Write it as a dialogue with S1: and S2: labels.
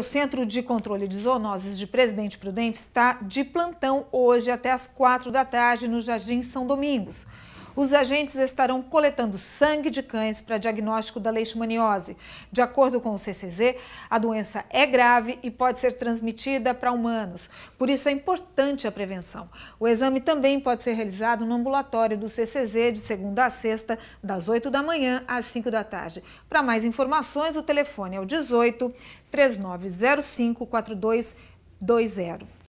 S1: O Centro de Controle de Zoonoses de Presidente Prudente está de plantão hoje até as quatro da tarde no Jardim São Domingos. Os agentes estarão coletando sangue de cães para diagnóstico da leishmaniose. De acordo com o CCZ, a doença é grave e pode ser transmitida para humanos. Por isso é importante a prevenção. O exame também pode ser realizado no ambulatório do CCZ de segunda a sexta, das 8 da manhã às 5 da tarde. Para mais informações, o telefone é o 18 3905 4220.